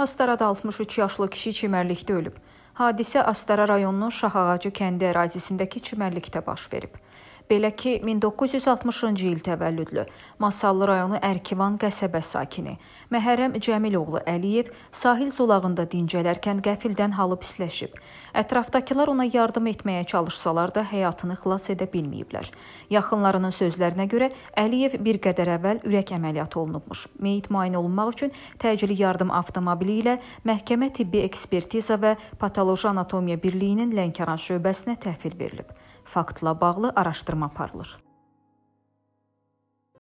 Astarada 63 yaşlı kişi çimərlikdə ölüb. Hadisə Astara rayonunun Şaxağacı kəndi ərazisindəki çimərlikdə baş verib. Belə ki, 1960-cı il təvəllüdlü Masallı rayonu Ərkivan qəsəbə sakini Məhərrəm Cəmiloğlu Əliyev sahil zolağında dincələrkən qəfildən halı pisləşib. Ətrafdakılar ona yardım etməyə çalışsalar da həyatını xilas edə bilməyiblər. Yaxınlarının sözlərinə görə Əliyev bir qədər əvvəl ürək əməliyyatı olunubmuş. Meyit müayinə olunmaq üçün təcili yardım avtomobili ilə məhkəmə tibbi ekspertiza və patoloji anatomiya birliyinin Lənkəran şöbəsinə təhvil verilib. Faktla bağlı araşdırma aparılır.